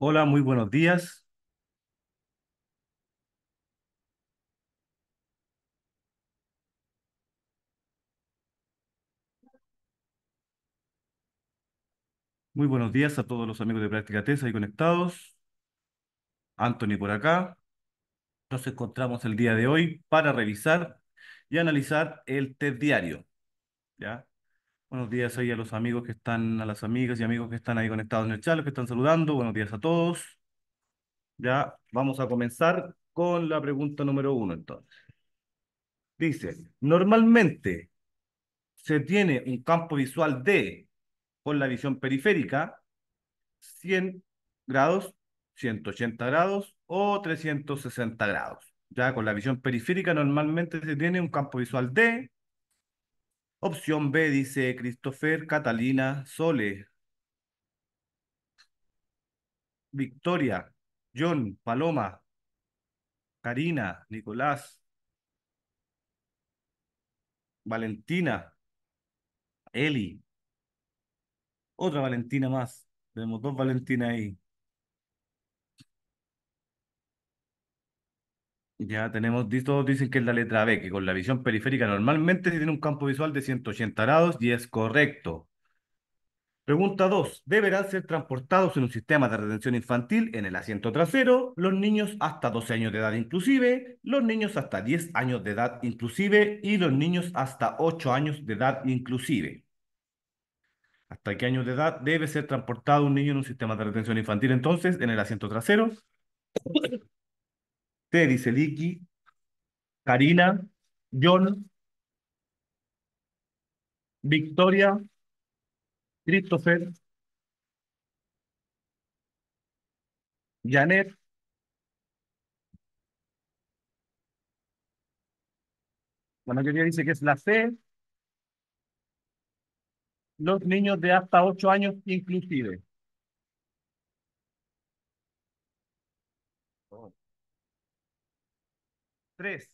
Hola, muy buenos días. Muy buenos días a todos los amigos de Práctica TESA y conectados. Anthony por acá. Nos encontramos el día de hoy para revisar y analizar el test diario. ¿ya? Buenos días ahí a los amigos que están, a las amigas y amigos que están ahí conectados en el chat, los que están saludando. Buenos días a todos. Ya vamos a comenzar con la pregunta número uno entonces. Dice, normalmente se tiene un campo visual de, con la visión periférica, 100 grados, 180 grados o 360 grados. Ya con la visión periférica normalmente se tiene un campo visual de Opción B dice Christopher Catalina Sole. Victoria, John, Paloma, Karina, Nicolás, Valentina, Eli. Otra Valentina más. Tenemos dos Valentina ahí. Ya tenemos, todos dicen que es la letra B, que con la visión periférica normalmente se tiene un campo visual de 180 grados y es correcto. Pregunta 2. Deberán ser transportados en un sistema de retención infantil en el asiento trasero los niños hasta 12 años de edad inclusive, los niños hasta 10 años de edad inclusive y los niños hasta 8 años de edad inclusive. ¿Hasta qué años de edad debe ser transportado un niño en un sistema de retención infantil entonces en el asiento trasero? Teddy Seliki, Karina, John, Victoria, Christopher, Janet, la mayoría dice que es la C, los niños de hasta 8 años inclusive. Tres,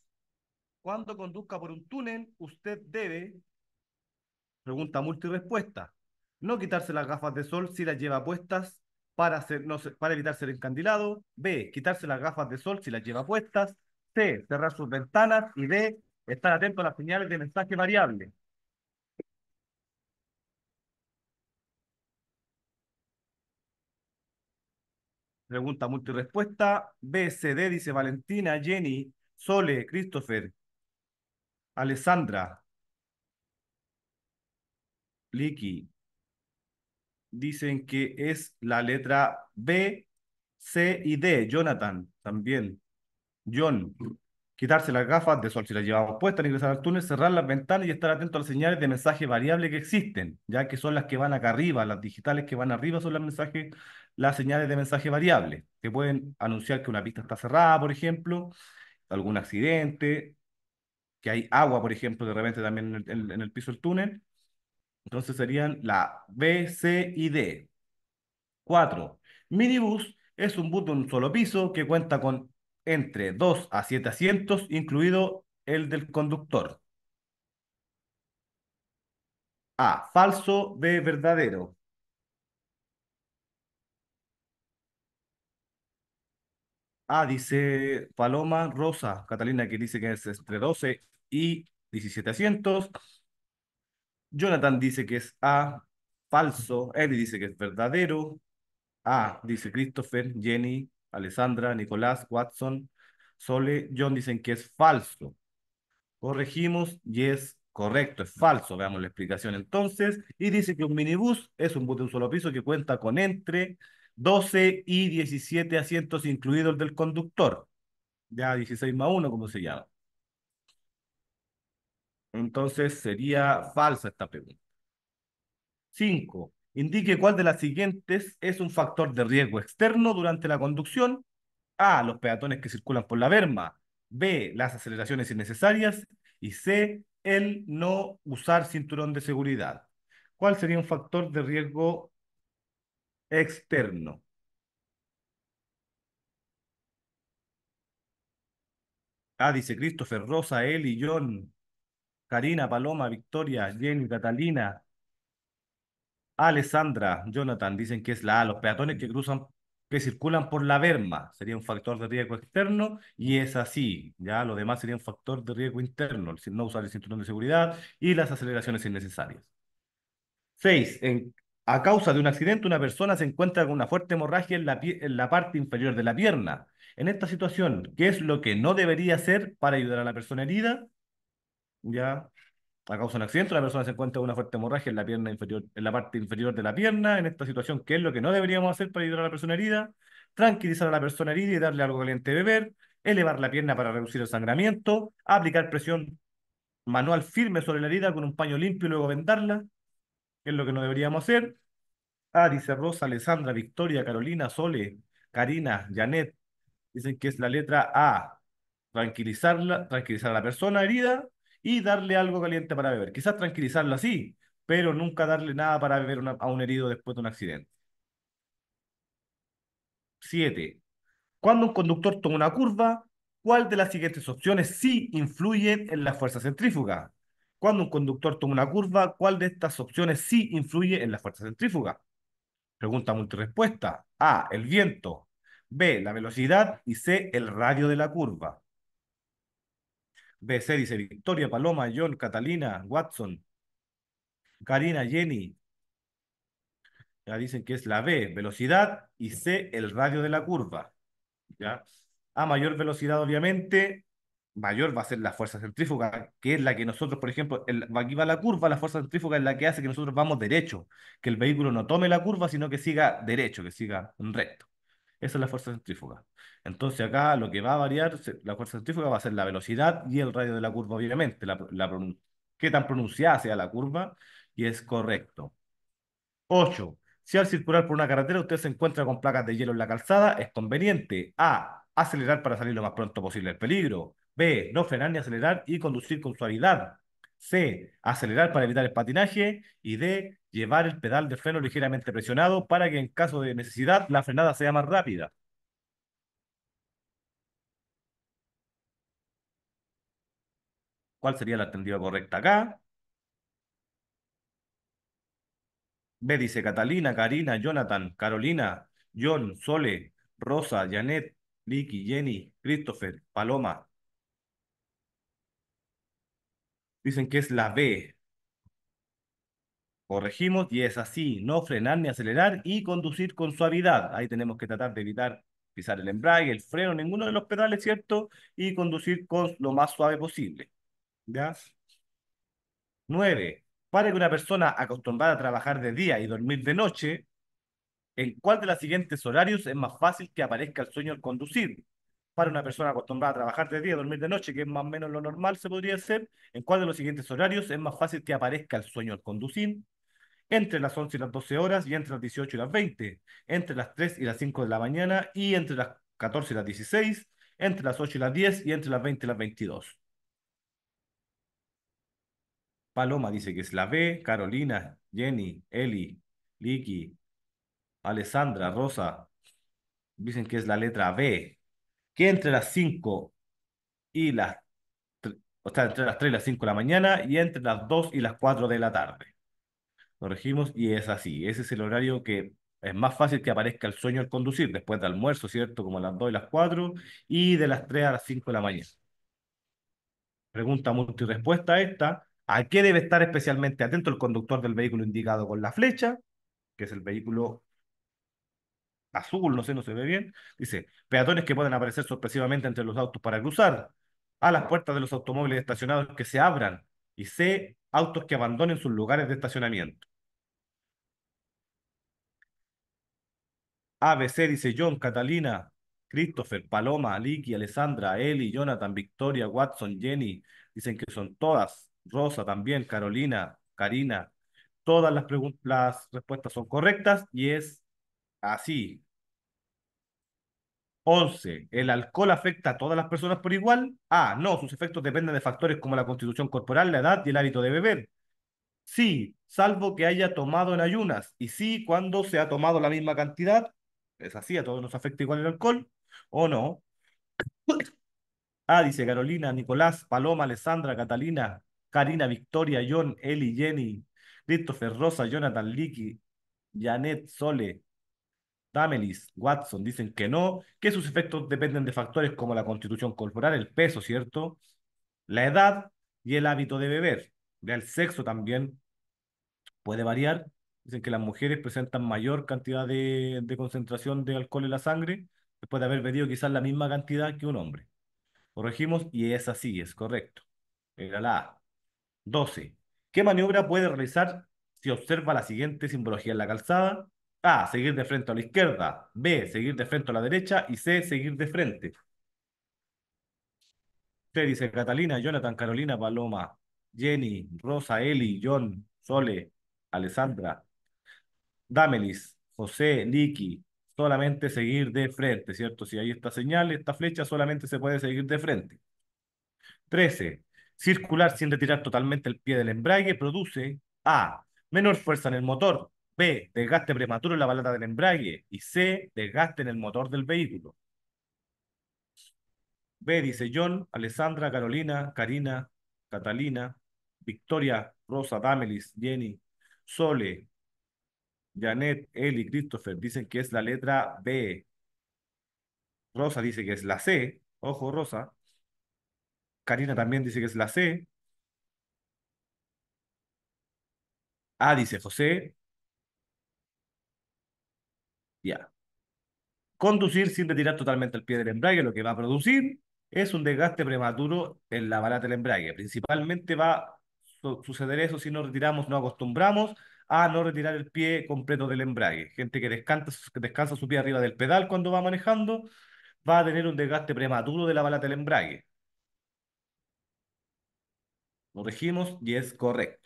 cuando conduzca por un túnel, usted debe, pregunta multirespuesta, no quitarse las gafas de sol si las lleva puestas para, no, para evitar ser encandilado. B, quitarse las gafas de sol si las lleva puestas. C, cerrar sus ventanas. Y D, estar atento a las señales de mensaje variable. Pregunta multirespuesta. B, C, D, dice Valentina, Jenny, Sole, Christopher, Alessandra, Licky, dicen que es la letra B, C y D. Jonathan, también. John, quitarse las gafas de sol si la llevamos puestas, ingresar al túnel, cerrar las ventanas y estar atento a las señales de mensaje variable que existen, ya que son las que van acá arriba, las digitales que van arriba son las, las señales de mensaje variable, que pueden anunciar que una pista está cerrada, por ejemplo, algún accidente, que hay agua, por ejemplo, de repente también en el, en el piso del túnel. Entonces serían la B, C y D. 4. Minibus es un bus de un solo piso que cuenta con entre 2 a 7 asientos, incluido el del conductor. A. Falso. B. Verdadero. Ah, dice Paloma Rosa, Catalina, que dice que es entre 12 y 17 asientos. Jonathan dice que es A, falso. Eddie dice que es verdadero. A, dice Christopher, Jenny, Alessandra, Nicolás, Watson, Sole, John dicen que es falso. Corregimos y es correcto, es falso. Veamos la explicación entonces. Y dice que un minibús es un bus de un solo piso que cuenta con entre 12 y 17 asientos, incluidos del conductor. Ya 16 más 1, como se llama. Entonces sería falsa esta pregunta. 5. Indique cuál de las siguientes es un factor de riesgo externo durante la conducción. A. Los peatones que circulan por la verma. B. Las aceleraciones innecesarias. Y C. El no usar cinturón de seguridad. ¿Cuál sería un factor de riesgo externo. Ah, dice Christopher, Rosa, Eli, John, Karina, Paloma, Victoria, Jenny, Catalina, Alessandra, Jonathan, dicen que es la los peatones que cruzan, que circulan por la verma sería un factor de riesgo externo, y es así, ya lo demás sería un factor de riesgo interno, el no usar el cinturón de seguridad y las aceleraciones innecesarias. Seis, en a causa de un accidente, una persona se encuentra con una fuerte hemorragia en la, parte inferior de la pierna. En esta situación, ¿qué es lo que no debería hacer para ayudar a la persona herida? Ya, a causa de un accidente, la persona se encuentra con una fuerte hemorragia en la, pierna inferior, en la parte inferior de la pierna. En esta situación, ¿qué es lo que no deberíamos hacer para ayudar a la persona herida? Tranquilizar a la persona herida y darle algo caliente de beber, elevar la pierna para reducir el sangramiento, aplicar presión manual firme sobre la herida con un paño limpio y luego vendarla, ¿Qué es lo que no deberíamos hacer. Ah, dice Rosa, Alessandra, Victoria, Carolina, Sole, Karina, Janet, dicen que es la letra A, tranquilizarla, tranquilizar a la persona herida y darle algo caliente para beber. Quizás tranquilizarlo así, pero nunca darle nada para beber a un herido después de un accidente. Siete. Cuando un conductor toma una curva, ¿cuál de las siguientes opciones sí influye en la fuerza centrífuga? Cuando un conductor toma una curva, ¿cuál de estas opciones sí influye en la fuerza centrífuga? Pregunta multirespuesta. A, el viento. B, la velocidad. Y C, el radio de la curva. B, C dice Victoria, Paloma, John, Catalina, Watson, Karina, Jenny. Ya dicen que es la B, velocidad. Y C, el radio de la curva. ¿Ya? A mayor velocidad, obviamente, mayor va a ser la fuerza centrífuga, que es la que nosotros, por ejemplo, aquí va la curva, la fuerza centrífuga es la que hace que nosotros vamos derecho, que el vehículo no tome la curva, sino que siga derecho, que siga recto. Esa es la fuerza centrífuga. Entonces acá lo que va a variar, la fuerza centrífuga va a ser la velocidad y el radio de la curva, obviamente, la, qué tan pronunciada sea la curva, y es correcto. 8. Si al circular por una carretera usted se encuentra con placas de hielo en la calzada, es conveniente A. Acelerar para salir lo más pronto posible del peligro. B. No frenar ni acelerar y conducir con suavidad. C. Acelerar para evitar el patinaje. Y D. Llevar el pedal de freno ligeramente presionado para que en caso de necesidad la frenada sea más rápida. ¿Cuál sería la tendida correcta acá? B dice Catalina, Karina, Jonathan, Carolina, John, Sole, Rosa, Janet, Licky, Jenny, Christopher, Paloma, Dicen que es la B. Corregimos y es así, no frenar ni acelerar y conducir con suavidad. Ahí tenemos que tratar de evitar pisar el embrague, el freno, ninguno de los pedales, ¿cierto? Y conducir con lo más suave posible. ¿Ya? Nueve. Para que una persona acostumbrada a trabajar de día y dormir de noche, ¿en cuál de los siguientes horarios es más fácil que aparezca el sueño al conducir? para una persona acostumbrada a trabajar de día, dormir de noche, que es más o menos lo normal, se podría hacer, en cuál de los siguientes horarios es más fácil que aparezca el sueño al conducir, entre las 11 y las 12 horas y entre las 18 y las 20, entre las 3 y las 5 de la mañana y entre las 14 y las 16, entre las 8 y las 10 y entre las 20 y las 22. Paloma dice que es la B, Carolina, Jenny, Eli, Liki, Alessandra, Rosa, dicen que es la letra B, que entre las 5 y las o sea, entre las 3 y las 5 de la mañana y entre las 2 y las 4 de la tarde. regimos y es así. Ese es el horario que es más fácil que aparezca el sueño al conducir, después del almuerzo, ¿cierto? Como las 2 y las 4 y de las 3 a las 5 de la mañana. Pregunta multi respuesta esta. ¿A qué debe estar especialmente atento el conductor del vehículo indicado con la flecha, que es el vehículo azul, no sé, no se ve bien, dice, peatones que pueden aparecer sorpresivamente entre los autos para cruzar, a las puertas de los automóviles estacionados que se abran, y C, autos que abandonen sus lugares de estacionamiento. ABC dice John, Catalina, Christopher, Paloma, Liki, Alessandra, Eli, Jonathan, Victoria, Watson, Jenny, dicen que son todas, Rosa también, Carolina, Karina, todas las, las respuestas son correctas y es así. 11. ¿El alcohol afecta a todas las personas por igual? Ah, no, sus efectos dependen de factores como la constitución corporal, la edad y el hábito de beber. Sí, salvo que haya tomado en ayunas. Y sí, cuando se ha tomado la misma cantidad, es así, a todos nos afecta igual el alcohol, o no. Ah, dice Carolina, Nicolás, Paloma, Alessandra, Catalina, Karina, Victoria, John, Eli, Jenny, Christopher, Rosa, Jonathan, Licky, Janet, Sole, Damelis, Watson dicen que no, que sus efectos dependen de factores como la constitución corporal, el peso, ¿cierto? La edad y el hábito de beber. El sexo también puede variar. Dicen que las mujeres presentan mayor cantidad de, de concentración de alcohol en la sangre después de haber bebido quizás la misma cantidad que un hombre. Corregimos y es así, es correcto. Era la A. 12. ¿Qué maniobra puede realizar si observa la siguiente simbología en la calzada? A, seguir de frente a la izquierda. B, seguir de frente a la derecha. Y C, seguir de frente. Usted dice Catalina, Jonathan, Carolina, Paloma, Jenny, Rosa, Eli, John, Sole, Alessandra, Damelis, José, Nicky Solamente seguir de frente, ¿cierto? Si hay esta señal, esta flecha, solamente se puede seguir de frente. 13. Circular sin retirar totalmente el pie del embrague produce A. Menor fuerza en el motor, B. Desgaste prematuro en la balada del embrague. Y C. Desgaste en el motor del vehículo. B. Dice John, Alessandra, Carolina, Karina, Catalina, Victoria, Rosa, Damelis, Jenny, Sole, Janet, Eli, Christopher dicen que es la letra B. Rosa dice que es la C. Ojo, Rosa. Karina también dice que es la C. A dice José, ya. Conducir sin retirar totalmente el pie del embrague, lo que va a producir es un desgaste prematuro en la balata del embrague. Principalmente va a suceder eso si no retiramos, no acostumbramos a no retirar el pie completo del embrague. Gente que descansa, descansa su pie arriba del pedal cuando va manejando va a tener un desgaste prematuro de la balata del embrague. Lo regimos y es correcto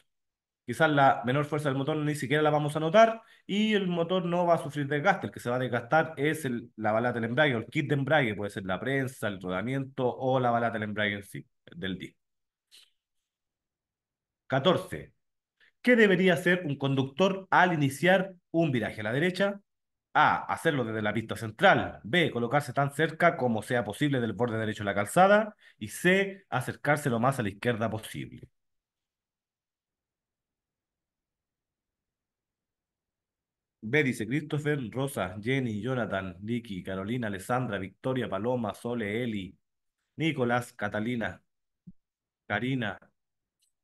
quizás la menor fuerza del motor ni siquiera la vamos a notar y el motor no va a sufrir desgaste. El que se va a desgastar es la balata del embrague o el kit de embrague, puede ser la prensa, el rodamiento o la balata del embrague en sí, del disco. 14. ¿Qué debería hacer un conductor al iniciar un viraje a la derecha? A. Hacerlo desde la pista central. B. Colocarse tan cerca como sea posible del borde derecho de la calzada. Y C. Acercarse lo más a la izquierda posible. B dice Christopher, Rosa, Jenny, Jonathan, Vicky, Carolina, Alessandra, Victoria, Paloma, Sole, Eli, Nicolás, Catalina, Karina,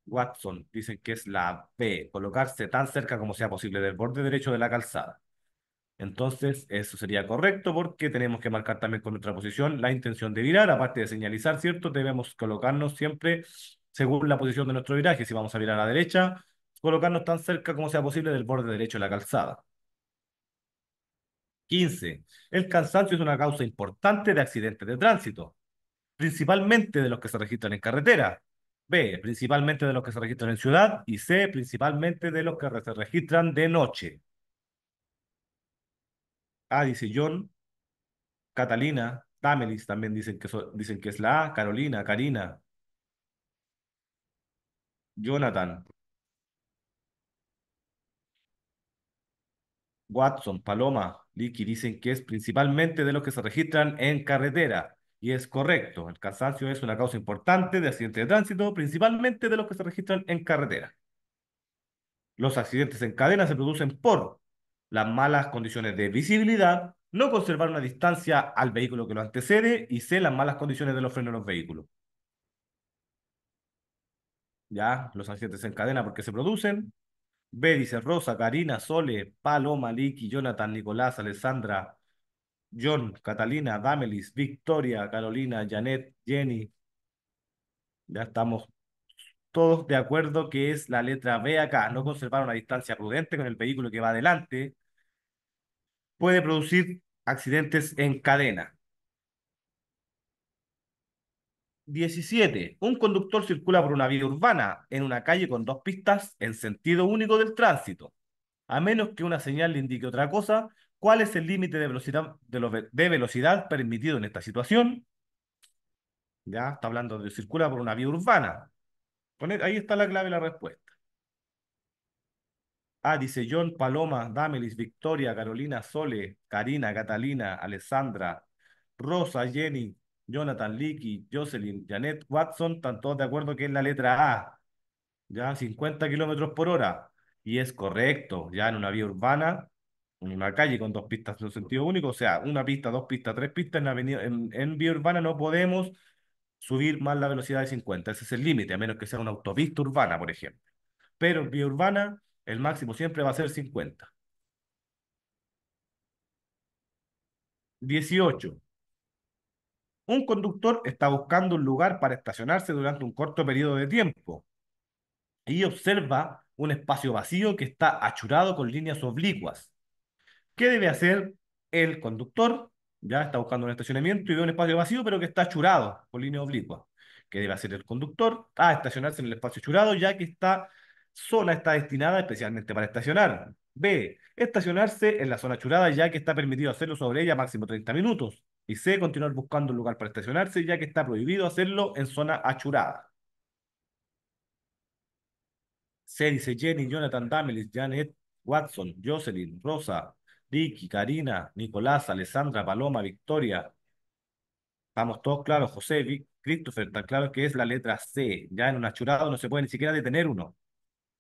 Watson. Dicen que es la B, colocarse tan cerca como sea posible del borde derecho de la calzada. Entonces, eso sería correcto porque tenemos que marcar también con nuestra posición la intención de virar, aparte de señalizar, ¿cierto? Debemos colocarnos siempre según la posición de nuestro viraje. Si vamos a virar a la derecha, colocarnos tan cerca como sea posible del borde derecho de la calzada. 15. El cansancio es una causa importante de accidentes de tránsito, principalmente de los que se registran en carretera. B, principalmente de los que se registran en ciudad. Y C, principalmente de los que se registran de noche. A, dice John. Catalina, Tamelis también dicen que, dicen que es la A. Carolina, Karina. Jonathan. Watson, Paloma, Licky, dicen que es principalmente de los que se registran en carretera. Y es correcto, el cansancio es una causa importante de accidentes de tránsito, principalmente de los que se registran en carretera. Los accidentes en cadena se producen por las malas condiciones de visibilidad, no conservar una distancia al vehículo que lo antecede y C, las malas condiciones de los frenos de los vehículos. Ya, los accidentes en cadena porque se producen B dice Rosa, Karina, Sole, Paloma, Liki, Jonathan, Nicolás, Alessandra, John, Catalina, Damelis, Victoria, Carolina, Janet, Jenny. Ya estamos todos de acuerdo que es la letra B acá. No conservar una distancia prudente con el vehículo que va adelante puede producir accidentes en cadena. 17. Un conductor circula por una vía urbana en una calle con dos pistas en sentido único del tránsito. A menos que una señal le indique otra cosa, ¿cuál es el límite de velocidad, de, velocidad permitido en esta situación? Ya está hablando de circula por una vía urbana. Ahí está la clave de la respuesta. Ah, dice John, Paloma, Damelis, Victoria, Carolina, Sole, Karina, Catalina, Alessandra, Rosa, Jenny, Jonathan, Leakey, Jocelyn, Janet, Watson, están todos de acuerdo que es la letra A, ya 50 kilómetros por hora. Y es correcto, ya en una vía urbana, en una calle con dos pistas en un sentido único, o sea, una pista, dos pistas, tres pistas, en, vía urbana no podemos subir más la velocidad de 50, ese es el límite, a menos que sea una autopista urbana, por ejemplo. Pero en vía urbana, el máximo siempre va a ser 50. 18 un conductor está buscando un lugar para estacionarse durante un corto periodo de tiempo y observa un espacio vacío que está achurado con líneas oblicuas. ¿Qué debe hacer el conductor? Ya está buscando un estacionamiento y ve un espacio vacío, pero que está achurado con líneas oblicuas. ¿Qué debe hacer el conductor? A ah, estacionarse en el espacio achurado, ya que esta zona está destinada especialmente para estacionar. B. Estacionarse en la zona achurada, ya que está permitido hacerlo sobre ella máximo 30 minutos y C, continuar buscando un lugar para estacionarse, ya que está prohibido hacerlo en zona achurada. C dice Jenny, Jonathan, Damelis, Janet, Watson, Jocelyn, Rosa, Ricky, Karina, Nicolás, Alessandra, Paloma, Victoria. Estamos todos claros, José, Christopher, tan claro que es la letra C. Ya en un achurado no se puede ni siquiera detener uno.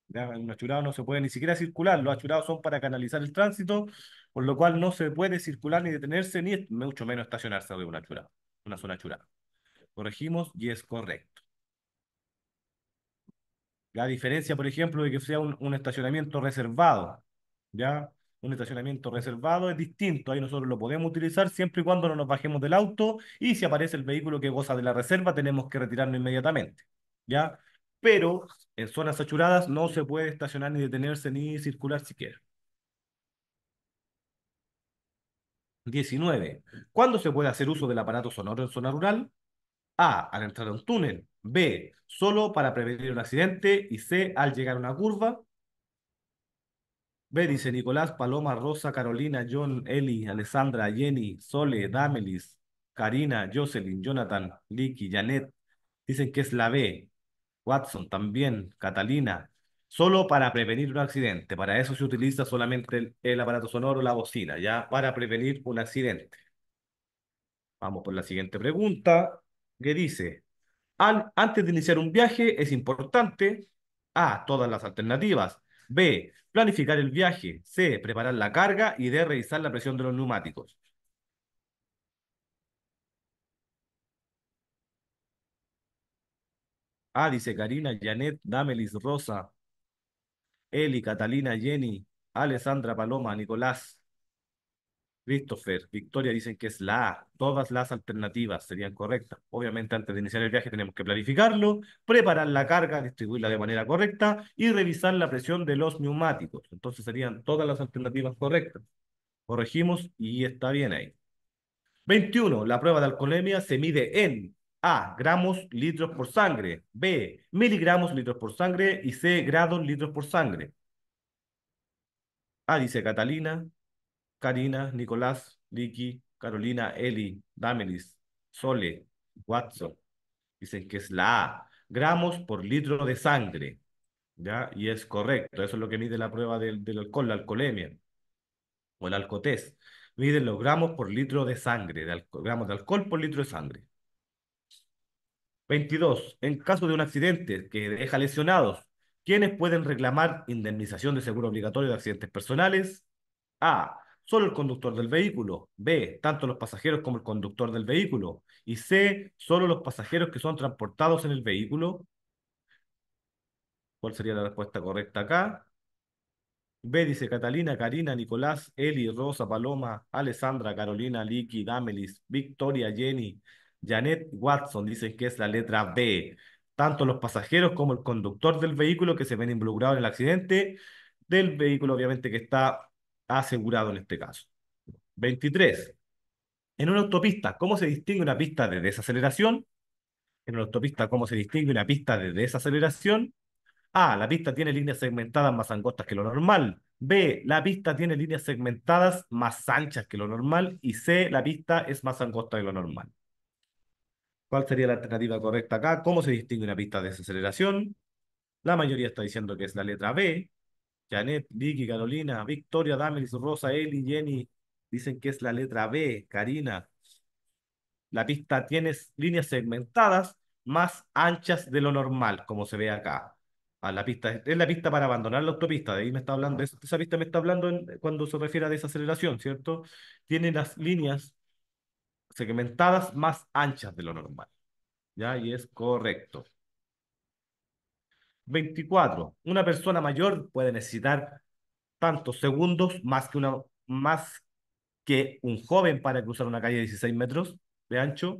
Un achurado no se puede ni siquiera circular, los achurados son para canalizar el tránsito, por lo cual no se puede circular ni detenerse, ni mucho menos estacionarse sobre un achurado, una zona achurada. Corregimos y es correcto. La diferencia, por ejemplo, de que sea un, un estacionamiento reservado, ¿ya? un estacionamiento reservado es distinto. Ahí nosotros lo podemos utilizar siempre y cuando no nos bajemos del auto y si aparece el vehículo que goza de la reserva, tenemos que retirarnos inmediatamente. ¿Ya? pero en zonas saturadas no se puede estacionar ni detenerse ni circular siquiera. 19. ¿Cuándo se puede hacer uso del aparato sonoro en zona rural? A. Al entrar a un túnel. B. Solo para prevenir un accidente. Y C. Al llegar a una curva. B. Dice Nicolás, Paloma, Rosa, Carolina, John, Eli, Alessandra, Jenny, Sole, Damelis, Karina, Jocelyn, Jonathan, Licky, Janet. Dicen que es la B. Watson también, Catalina, solo para prevenir un accidente. Para eso se utiliza solamente el, aparato sonoro, la bocina, ya para prevenir un accidente. Vamos por la siguiente pregunta, que dice, antes de iniciar un viaje es importante A, todas las alternativas, B, planificar el viaje, C, preparar la carga y D, revisar la presión de los neumáticos. Ah, dice Karina, Janet, Damelis, Rosa, Eli, Catalina, Jenny, Alessandra, Paloma, Nicolás, Christopher, Victoria dicen que es la A. Todas las alternativas serían correctas. Obviamente, antes de iniciar el viaje tenemos que planificarlo, preparar la carga, distribuirla de manera correcta y revisar la presión de los neumáticos. Entonces serían todas las alternativas correctas. Corregimos y está bien ahí. 21. La prueba de alcoholemia se mide en a, gramos litros por sangre. B, miligramos litros por sangre. Y C, grados litros por sangre. A dice Catalina, Karina, Nicolás, Liki, Carolina, Eli, Damelis, Sole, Watson. Dicen que es la A, gramos por litro de sangre. ¿Ya? Y es correcto, eso es lo que mide la prueba del, alcohol, la alcoholemia o el alcotés. Miden los gramos por litro de sangre, de gramos de alcohol por litro de sangre. 22. En caso de un accidente que deja lesionados, ¿quiénes pueden reclamar indemnización de seguro obligatorio de accidentes personales? A. Solo el conductor del vehículo. B. Tanto los pasajeros como el conductor del vehículo. Y C. Solo los pasajeros que son transportados en el vehículo. ¿Cuál sería la respuesta correcta acá? B dice Catalina, Karina, Nicolás, Eli, Rosa, Paloma, Alessandra, Carolina, Liki, Damelis, Victoria, Jenny, Janet Watson dice que es la letra B. Tanto los pasajeros como el conductor del vehículo que se ven involucrados en el accidente del vehículo, obviamente que está asegurado en este caso. 23. En una autopista, ¿cómo se distingue una pista de desaceleración? En una autopista, ¿cómo se distingue una pista de desaceleración? A. La pista tiene líneas segmentadas más angostas que lo normal. B. La pista tiene líneas segmentadas más anchas que lo normal. Y C. La pista es más angosta que lo normal. ¿Cuál sería la alternativa correcta acá? ¿Cómo se distingue una pista de desaceleración? La mayoría está diciendo que es la letra B. Janet, Vicky, Carolina, Victoria, Damelis, Rosa, Eli, Jenny dicen que es la letra B. Karina. La pista tiene líneas segmentadas más anchas de lo normal, como se ve acá. Ah, la pista, es la pista para abandonar la autopista, de ahí me está hablando, esa, esa pista me está hablando cuando se refiere a desaceleración, ¿cierto? Tiene las líneas segmentadas más anchas de lo normal. ¿Ya? Y es correcto. 24. Una persona mayor puede necesitar tantos segundos más que, una, más que un joven para cruzar una calle de 16 metros de ancho.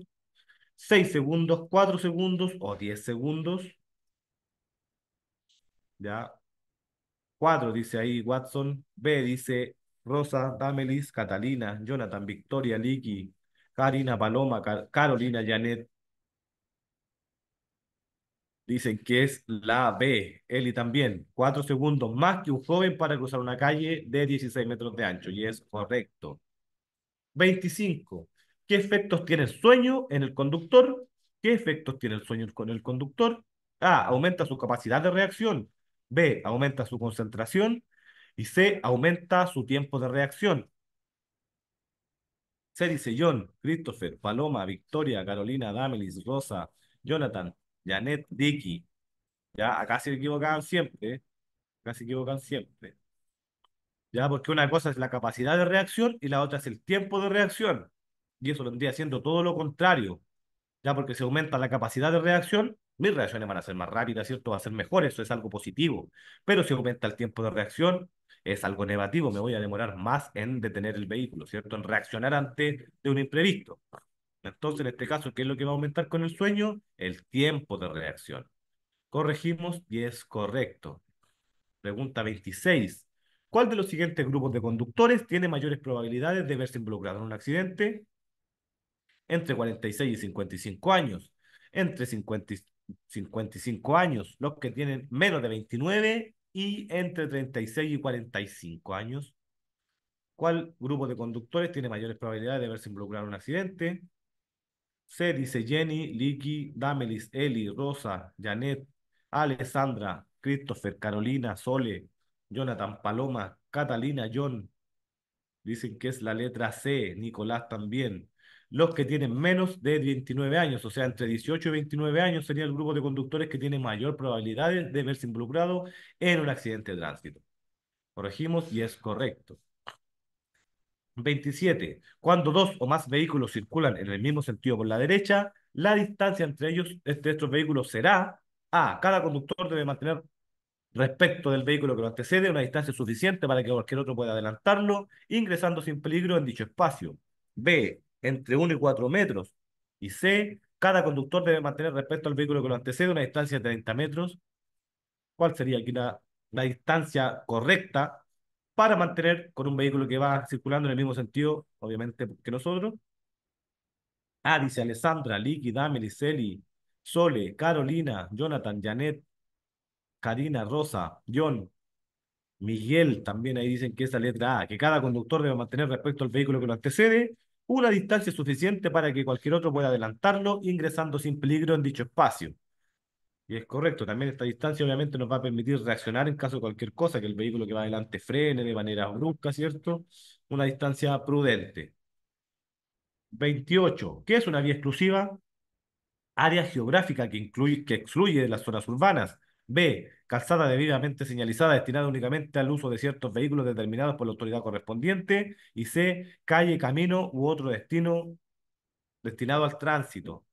6 segundos, 4 segundos o 10 segundos. ¿Ya? 4 dice ahí Watson. B dice Rosa, Damelis, Catalina, Jonathan, Victoria, Liki, Karina Paloma, Carolina Janet. Dicen que es la B. Eli también. Cuatro segundos más que un joven para cruzar una calle de 16 metros de ancho. Y es correcto. 25. ¿Qué efectos tiene el sueño en el conductor? ¿Qué efectos tiene el sueño con el conductor? A. Aumenta su capacidad de reacción. B. Aumenta su concentración. Y C. Aumenta su tiempo de reacción dice John, Christopher, Paloma, Victoria, Carolina, Damelis, Rosa, Jonathan, Janet, Dicky. Ya, acá se equivocaban siempre. Casi equivocan siempre. Ya, porque una cosa es la capacidad de reacción y la otra es el tiempo de reacción. Y eso lo vendría siendo todo lo contrario. Ya, porque si aumenta la capacidad de reacción, mis reacciones van a ser más rápidas, ¿cierto? Va a ser mejor, eso es algo positivo. Pero si aumenta el tiempo de reacción, es algo negativo, me voy a demorar más en detener el vehículo, ¿cierto? En reaccionar ante de un imprevisto. Entonces, en este caso, ¿qué es lo que va a aumentar con el sueño? El tiempo de reacción. Corregimos y es correcto. Pregunta 26. ¿Cuál de los siguientes grupos de conductores tiene mayores probabilidades de verse involucrado en un accidente? Entre 46 y 55 años. Entre 50 y 55 años, los que tienen menos de 29 y entre 36 y 45 años. ¿Cuál grupo de conductores tiene mayores probabilidades de haberse involucrado en un accidente? C dice Jenny, Licky, Damelis, Eli, Rosa, Janet, Alessandra, Christopher, Carolina, Sole, Jonathan, Paloma, Catalina, John. Dicen que es la letra C, Nicolás también los que tienen menos de 29 años, o sea, entre 18 y 29 años sería el grupo de conductores que tiene mayor probabilidad de, verse involucrado en un accidente de tránsito. Corregimos y es correcto. 27. Cuando dos o más vehículos circulan en el mismo sentido por la derecha, la distancia entre ellos, entre estos vehículos será A. Cada conductor debe mantener respecto del vehículo que lo antecede una distancia suficiente para que cualquier otro pueda adelantarlo, ingresando sin peligro en dicho espacio. B entre 1 y 4 metros. Y C, cada conductor debe mantener respecto al vehículo que lo antecede una distancia de 30 metros. ¿Cuál sería aquí la, distancia correcta para mantener con un vehículo que va circulando en el mismo sentido, obviamente, que nosotros? A, dice Alessandra, Liki, Damel, Sole, Carolina, Jonathan, Janet, Karina, Rosa, John, Miguel, también ahí dicen que esa letra A, que cada conductor debe mantener respecto al vehículo que lo antecede una distancia suficiente para que cualquier otro pueda adelantarlo, ingresando sin peligro en dicho espacio. Y es correcto, también esta distancia obviamente nos va a permitir reaccionar en caso de cualquier cosa, que el vehículo que va adelante frene de manera brusca, ¿cierto? Una distancia prudente. 28. ¿Qué es una vía exclusiva? Área geográfica que, incluye, que excluye de las zonas urbanas. B calzada debidamente señalizada destinada únicamente al uso de ciertos vehículos determinados por la autoridad correspondiente, y C, calle, camino u otro destino destinado al tránsito.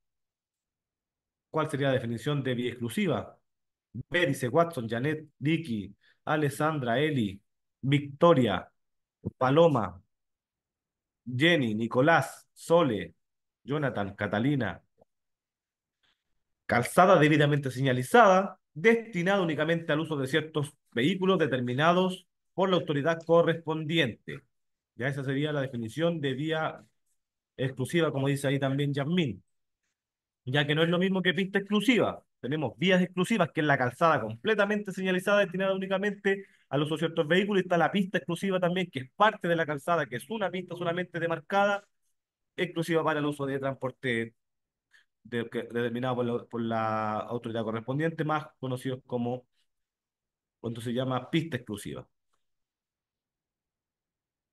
¿Cuál sería la definición de vía exclusiva? Berice, Watson, Janet, Dicky, Alessandra, Eli, Victoria, Paloma, Jenny, Nicolás, Sole, Jonathan, Catalina. Calzada debidamente señalizada, destinado únicamente al uso de ciertos vehículos determinados por la autoridad correspondiente. Ya esa sería la definición de vía exclusiva, como dice ahí también Yasmín, ya que no es lo mismo que pista exclusiva. Tenemos vías exclusivas, que es la calzada completamente señalizada, destinada únicamente al uso de ciertos vehículos, y está la pista exclusiva también, que es parte de la calzada, que es una pista solamente demarcada, exclusiva para el uso de transporte de, determinado por la, autoridad correspondiente, más conocidos como, cuando se llama pista exclusiva.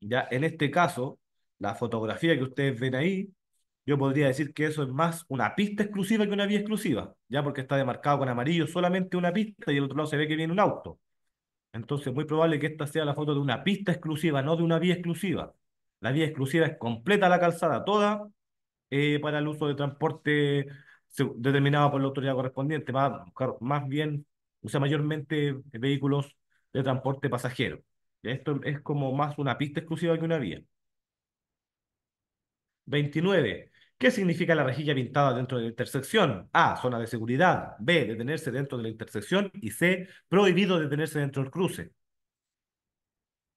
Ya en este caso, la fotografía que ustedes ven ahí, yo podría decir que eso es más una pista exclusiva que una vía exclusiva, ya porque está demarcado con amarillo solamente una pista y el otro lado se ve que viene un auto. Entonces, muy probable que esta sea la foto de una pista exclusiva, no de una vía exclusiva. La vía exclusiva es completa la calzada toda, eh, para el uso de transporte determinado por la autoridad correspondiente, buscar más bien usa mayormente vehículos de transporte pasajero. Esto es como más una pista exclusiva que una vía. 29. ¿Qué significa la rejilla pintada dentro de la intersección? A. Zona de seguridad. B. Detenerse dentro de la intersección. Y C. Prohibido detenerse dentro del cruce.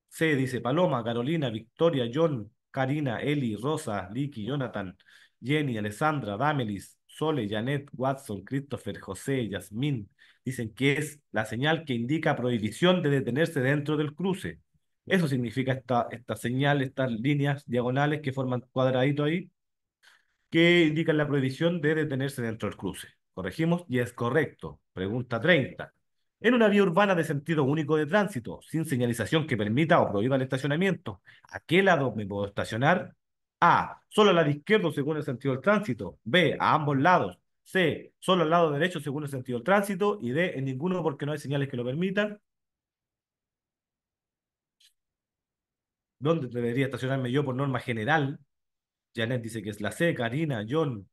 C. Dice Paloma, Carolina, Victoria, John, Karina, Eli, Rosa, Licky, Jonathan, Jenny, Alessandra, Damelis, Sole, Janet, Watson, Christopher, José, Yasmín, dicen que es la señal que indica prohibición de detenerse dentro del cruce. Eso significa esta, esta señal, estas líneas diagonales que forman cuadradito ahí, que indican la prohibición de detenerse dentro del cruce. Corregimos y es correcto. Pregunta 30. En una vía urbana de sentido único de tránsito, sin señalización que permita o prohíba el estacionamiento, ¿a qué lado me puedo estacionar? A. Solo al lado izquierdo según el sentido del tránsito. B. A ambos lados. C. Solo al lado derecho según el sentido del tránsito. Y D. En ninguno porque no hay señales que lo permitan. ¿Dónde debería estacionarme yo por norma general? Janet dice que es la C. Karina, John,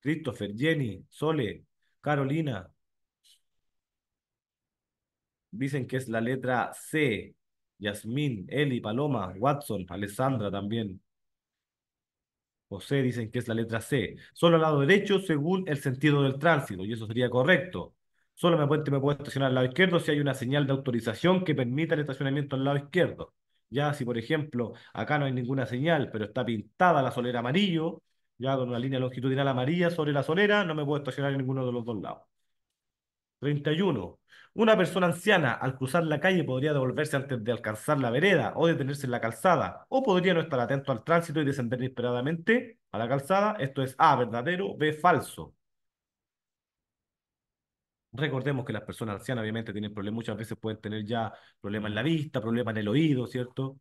Christopher, Jenny, Sole, Carolina. Dicen que es la letra C. Yasmín, Eli, Paloma, Watson, Alessandra también o C dicen que es la letra C. Solo al lado derecho según el sentido del tránsito, y eso sería correcto. Solo me puedo, me puedo estacionar al lado izquierdo si hay una señal de autorización que permita el estacionamiento al lado izquierdo. Ya si, por ejemplo, acá no hay ninguna señal, pero está pintada la solera amarillo, ya con una línea longitudinal amarilla sobre la solera, no me puedo estacionar en ninguno de los dos lados. 31. Una persona anciana al cruzar la calle podría devolverse antes de alcanzar la vereda o detenerse en la calzada, o podría no estar atento al tránsito y descender inesperadamente a la calzada. Esto es A, verdadero, B, falso. Recordemos que las personas ancianas obviamente tienen problemas, muchas veces pueden tener ya problemas en la vista, problemas en el oído, ¿cierto?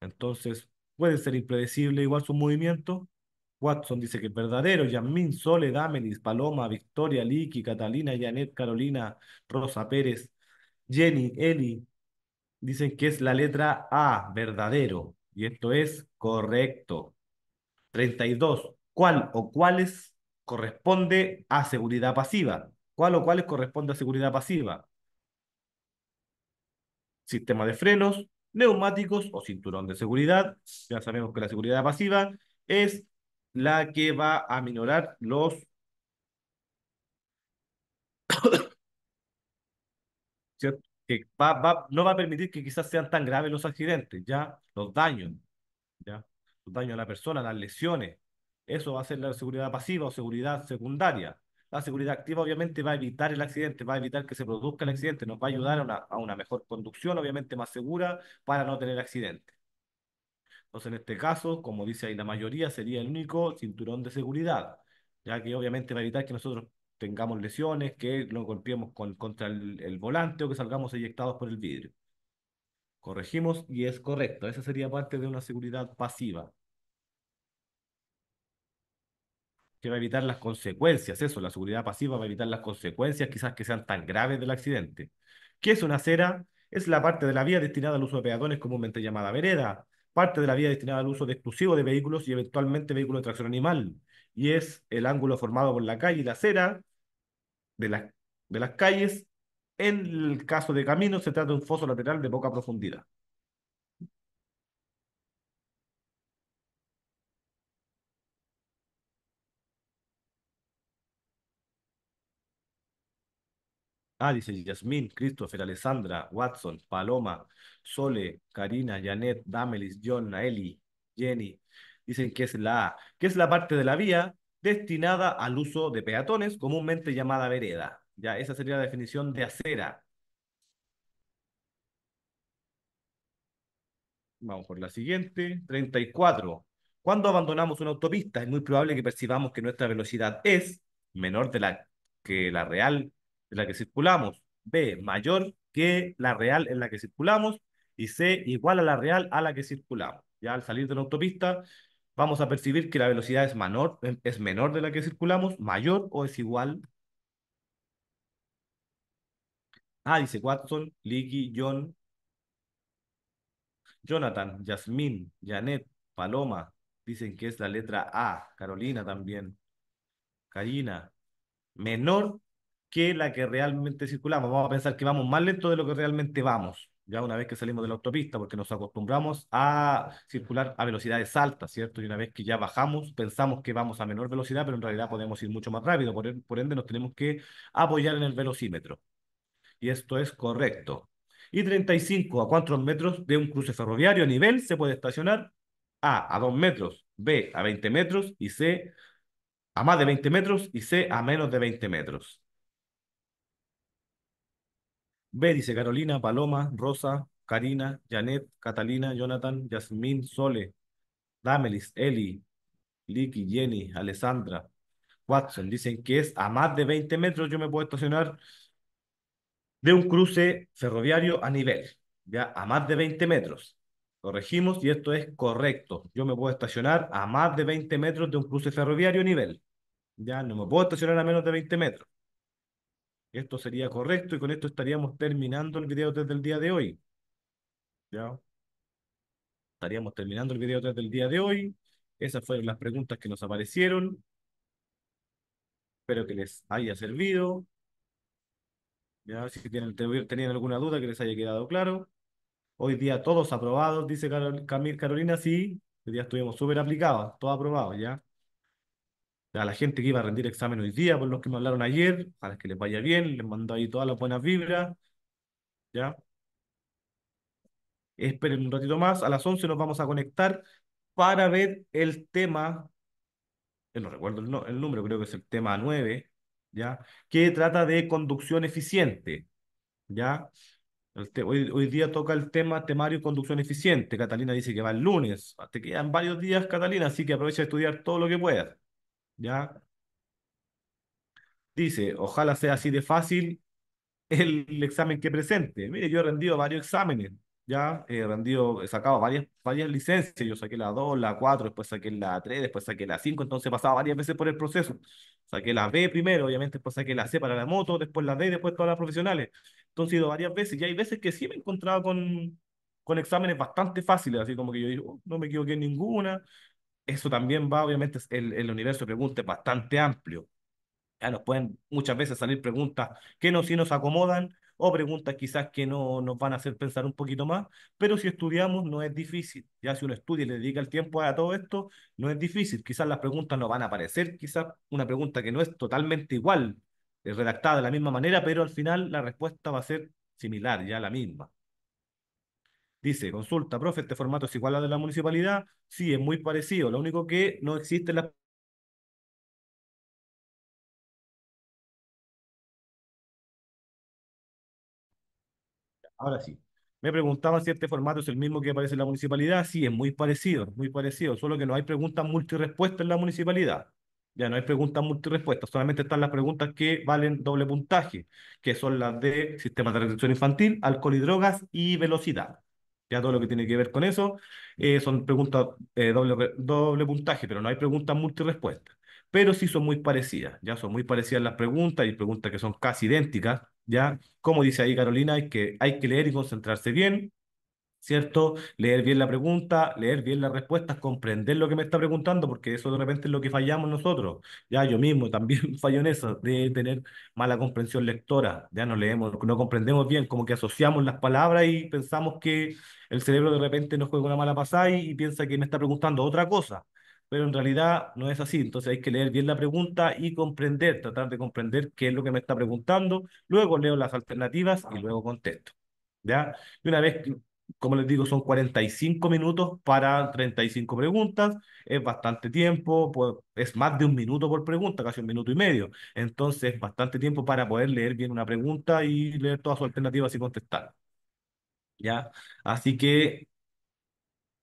Entonces, puede ser impredecible igual su movimiento Watson dice que es verdadero. Yamín, Sole, Damelis, Paloma, Victoria, Liki, Catalina, Janet, Carolina, Rosa Pérez, Jenny, Eli. Dicen que es la letra A, verdadero. Y esto es correcto. 32. ¿Cuál o cuáles corresponde a seguridad pasiva? ¿Cuál o cuáles corresponde a seguridad pasiva? Sistema de frenos, neumáticos o cinturón de seguridad. Ya sabemos que la seguridad pasiva es la que va a minorar los que no va a permitir que quizás sean tan graves los accidentes, ya los daños, ya los daños a la persona, las lesiones. Eso va a ser la seguridad pasiva o seguridad secundaria. La seguridad activa obviamente va a evitar el accidente, va a evitar que se produzca el accidente, nos va a ayudar a una mejor conducción, obviamente más segura, para no tener accidentes. Entonces, en este caso, como dice ahí la mayoría, sería el único cinturón de seguridad, ya que obviamente va a evitar que nosotros tengamos lesiones, que lo golpeemos contra el, volante o que salgamos eyectados por el vidrio. Corregimos y es correcto. Esa sería parte de una seguridad pasiva. que va a evitar las consecuencias, eso, la seguridad pasiva va a evitar las consecuencias quizás que sean tan graves del accidente. ¿Qué es una acera? Es la parte de la vía destinada al uso de peatones comúnmente llamada vereda, parte de la vía destinada al uso exclusivo de vehículos y eventualmente vehículos de tracción animal, y es el ángulo formado por la calle y la acera de, las de las calles. En el caso de caminos, se trata de un foso lateral de poca profundidad. Ah, dice Yasmín, Christopher, Alessandra, Watson, Paloma, Sole, Karina, Janet, Damelis, John, Naeli, Jenny. Dicen que es la que es la parte de la vía destinada al uso de peatones, comúnmente llamada vereda. Ya, esa sería la definición de acera. Vamos por la siguiente. 34. Cuando abandonamos una autopista, es muy probable que percibamos que nuestra velocidad es menor de la que la real en la que circulamos. B, mayor que la real en la que circulamos. Y C, igual a la real a la que circulamos. Ya al salir de la autopista, vamos a percibir que la velocidad es menor, em, es menor de la que circulamos, mayor o es igual. Ah, dice Watson, Licky, John, Jonathan, Yasmín, Janet, Paloma, dicen que es la letra A, Carolina también, Karina, menor que la que realmente circulamos. Vamos a pensar que vamos más lento de lo que realmente vamos, ya una vez que salimos de la autopista, porque nos acostumbramos a circular a velocidades altas, ¿cierto? Y una vez que ya bajamos, pensamos que vamos a menor velocidad, pero en realidad podemos ir mucho más rápido, por, ende nos tenemos que apoyar en el velocímetro. Y esto es correcto. Y 35 a 4 metros de un cruce ferroviario a nivel se puede estacionar A a 2 metros, B a 20 metros y C a más de 20 metros y C a menos de 20 metros. B dice Carolina, Paloma, Rosa, Karina, Janet, Catalina, Jonathan, Yasmín, Sole, Damelis, Eli, Liki, Jenny, Alessandra, Watson. Dicen que es a más de 20 metros yo me puedo estacionar de un cruce ferroviario a nivel, ya a más de 20 metros. Corregimos y esto es correcto. Yo me puedo estacionar a más de 20 metros de un cruce ferroviario a nivel. Ya no me puedo estacionar a menos de 20 metros. Esto sería correcto y con esto estaríamos terminando el video desde el día de hoy. ¿Ya? Estaríamos terminando el video desde el día de hoy. Esas fueron las preguntas que nos aparecieron. Espero que les haya servido. ¿Ya? Si tienen, tenían alguna duda que les haya quedado claro. Hoy día todos aprobados, dice Camil Carolina, sí. Hoy día estuvimos súper aplicados, todos aprobados, ¿ya? a la gente que iba a rendir examen hoy día, por los que me hablaron ayer, a que les vaya bien, les mando ahí todas las buenas vibras, ¿ya? Esperen un ratito más, a las 11 nos vamos a conectar para ver el tema, eh, no recuerdo el, número, creo que es el tema 9, ¿ya? Que trata de conducción eficiente, ¿ya? Hoy, hoy, día toca el tema temario conducción eficiente. Catalina dice que va el lunes. Te quedan varios días, Catalina, así que aprovecha de estudiar todo lo que puedas. ¿ya? Dice, ojalá sea así de fácil el examen que presente. Mire, yo he rendido varios exámenes, ya he rendido, he sacado varias, varias licencias, yo saqué la 2, la 4, después saqué la 3, después saqué la 5, entonces pasaba varias veces por el proceso. Saqué la B primero, obviamente, después saqué la C para la moto, después la D, después todas las profesionales. Entonces he ido varias veces y hay veces que sí me he encontrado con, con exámenes bastante fáciles, así como que yo digo, oh, no me equivoqué en ninguna, eso también va, obviamente, el, universo de preguntas es bastante amplio. Ya nos pueden muchas veces salir preguntas que no sí si nos acomodan o preguntas quizás que no nos van a hacer pensar un poquito más, pero si estudiamos no es difícil. Ya si uno estudia y le dedica el tiempo a todo esto, no es difícil. Quizás las preguntas no van a aparecer, quizás una pregunta que no es totalmente igual, eh, redactada de la misma manera, pero al final la respuesta va a ser similar, ya la misma. Dice, consulta, profe, este formato es igual al de la municipalidad. Sí, es muy parecido. Lo único que no existe la Ahora sí. Me preguntaban si este formato es el mismo que aparece en la municipalidad. Sí, es muy parecido, muy parecido. Solo que no hay preguntas multirespuestas en la municipalidad. Ya no hay preguntas multirespuestas. Solamente están las preguntas que valen doble puntaje, que son las de sistemas de retención infantil, alcohol y drogas y velocidad ya todo lo que tiene que ver con eso. Eh, son preguntas eh, doble, puntaje, pero no hay preguntas multirespuestas. Pero sí son muy parecidas, ya son muy parecidas las preguntas y preguntas que son casi idénticas, ya. Como dice ahí Carolina, hay que, hay que leer y concentrarse bien. ¿cierto? Leer bien la pregunta, leer bien las respuestas, comprender lo que me está preguntando, porque eso de repente es lo que fallamos nosotros. Ya yo mismo también fallo en eso, de tener mala comprensión lectora. Ya no leemos, no comprendemos bien, como que asociamos las palabras y pensamos que el cerebro de repente nos juega una mala pasada y, piensa que me está preguntando otra cosa. Pero en realidad no es así, entonces hay que leer bien la pregunta y comprender, tratar de comprender qué es lo que me está preguntando, luego leo las alternativas y luego contesto. ¿ya? Y una vez que como les digo, son 45 minutos para 35 preguntas, es bastante tiempo, pues, es más de un minuto por pregunta, casi un minuto y medio. Entonces, bastante tiempo para poder leer bien una pregunta y leer todas sus alternativas y contestar. ¿Ya? Así que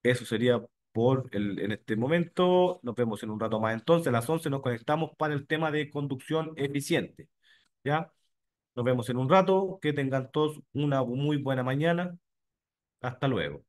eso sería por el, en este momento. Nos vemos en un rato más entonces. A las 11 nos conectamos para el tema de conducción eficiente. ¿Ya? Nos vemos en un rato. Que tengan todos una muy buena mañana. Hasta luego.